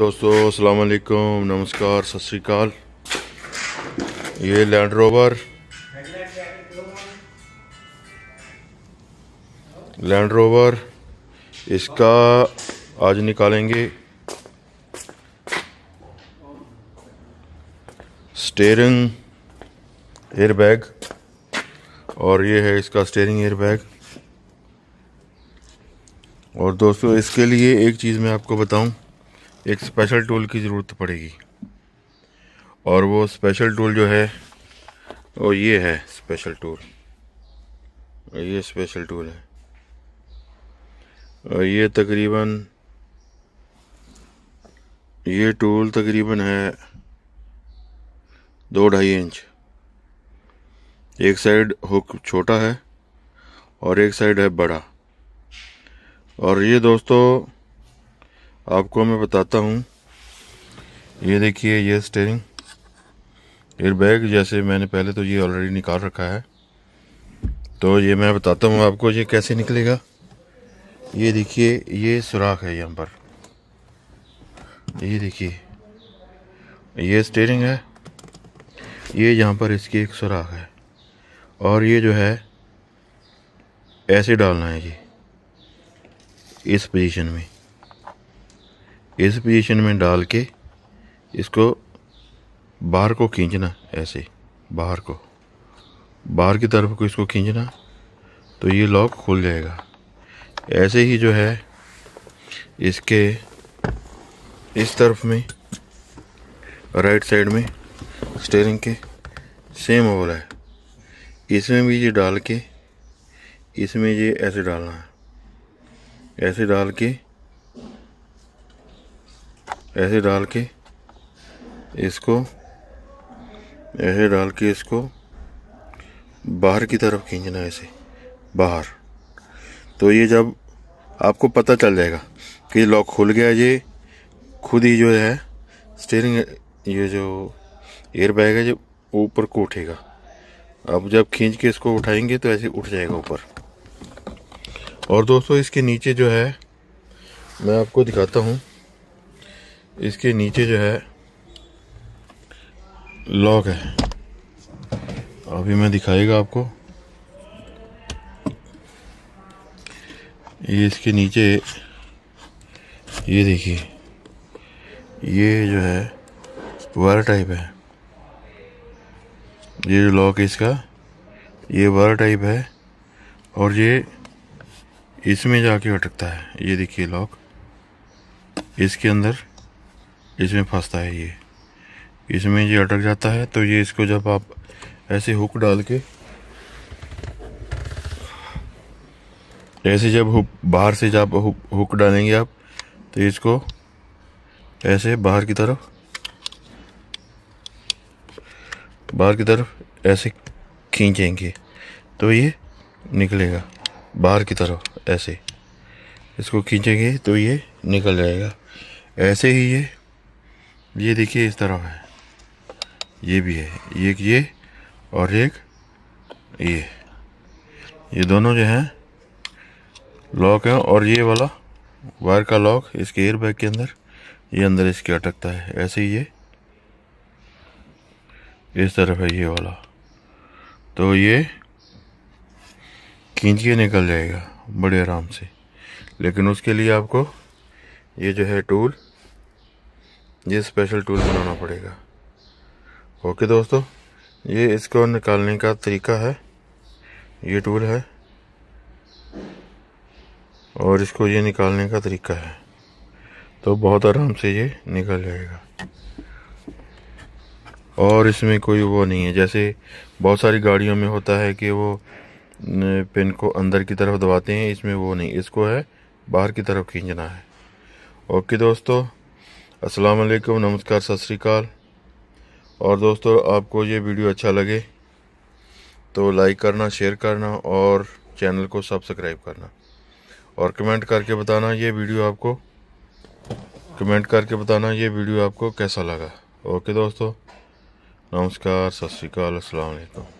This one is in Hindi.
दोस्तों अस्सलाम वालेकुम नमस्कार सत श्रीकाल ये लैंड रोवर लैंड रोवर इसका आज निकालेंगे स्टेयरिंग एयर बैग और ये है इसका स्टेयरिंग एयर बैग और दोस्तों इसके लिए एक चीज़ मैं आपको बताऊं एक स्पेशल टूल की ज़रूरत पड़ेगी और वो स्पेशल टूल जो है वो ये है स्पेशल टूल ये स्पेशल टूल है और ये तकरीबन ये टूल तकरीबन है दो ढाई इंच एक साइड हुक छोटा है और एक साइड है बड़ा और ये दोस्तों आपको मैं बताता हूँ ये देखिए ये स्टेयरिंग एयरबैग जैसे मैंने पहले तो ये ऑलरेडी निकाल रखा है तो ये मैं बताता हूँ आपको ये कैसे निकलेगा ये देखिए ये सुराख है यहाँ पर ये देखिए ये स्टेयरिंग है ये यहाँ पर इसकी एक सुराख है और ये जो है ऐसे डालना है ये इस पोजीशन में इस पोजीशन में डाल के इसको बाहर को खींचना ऐसे बाहर को बाहर की तरफ को इसको खींचना तो ये लॉक खुल जाएगा ऐसे ही जो है इसके इस तरफ में राइट साइड में स्टेयरिंग के सेम हो रहा है इसमें भी ये डाल के इसमें ये ऐसे डालना है ऐसे डाल के ऐसे डाल के इसको ऐसे डाल के इसको बाहर की तरफ खींचना ऐसे बाहर तो ये जब आपको पता चल जाएगा कि लॉक खुल गया ये खुद ही जो है स्टेयरिंग ये जो एयर बैग है जो ऊपर को उठेगा अब जब खींच के इसको उठाएंगे तो ऐसे उठ जाएगा ऊपर और दोस्तों इसके नीचे जो है मैं आपको दिखाता हूँ इसके नीचे जो है लॉक है अभी मैं दिखाएगा आपको ये इसके नीचे ये देखिए ये जो है वायर टाइप है ये जो लॉक है इसका ये वायर टाइप है और ये इसमें जाके अटकता है ये देखिए लॉक इसके अंदर इसमें फंसता है ये इसमें ये अटक जाता है तो ये इसको जब आप ऐसे हुक डाल के ऐसे जब हुक बाहर से जब हुक, हुक डालेंगे आप तो इसको ऐसे बाहर की तरफ बाहर की तरफ ऐसे खींचेंगे तो ये निकलेगा बाहर की तरफ ऐसे इसको खींचेंगे तो ये निकल जाएगा ऐसे ही ये ये देखिए इस तरफ है ये भी है एक ये और एक ये ये दोनों जो हैं लॉक है और ये वाला वायर का लॉक इसके एयर बैग के अंदर ये अंदर इसके अटकता है ऐसे ही ये इस तरफ है ये वाला तो ये खींच के निकल जाएगा बड़े आराम से लेकिन उसके लिए आपको ये जो है टूल ये स्पेशल टूल बनाना पड़ेगा ओके दोस्तों ये इसको निकालने का तरीका है ये टूल है और इसको ये निकालने का तरीका है तो बहुत आराम से ये निकल जाएगा और इसमें कोई वो नहीं है जैसे बहुत सारी गाड़ियों में होता है कि वो पिन को अंदर की तरफ दबाते हैं इसमें वो नहीं इसको है बाहर की तरफ खींचना है ओके दोस्तों अस्सलाम वालेकुम नमस्कार सत श्रीकाल और दोस्तों आपको ये वीडियो अच्छा लगे तो लाइक करना शेयर करना और चैनल को सब्सक्राइब करना और कमेंट करके बताना ये वीडियो आपको कमेंट करके बताना ये वीडियो आपको कैसा लगा ओके दोस्तों नमस्कार सत श्रीकाल अस्सलाम वालेकुम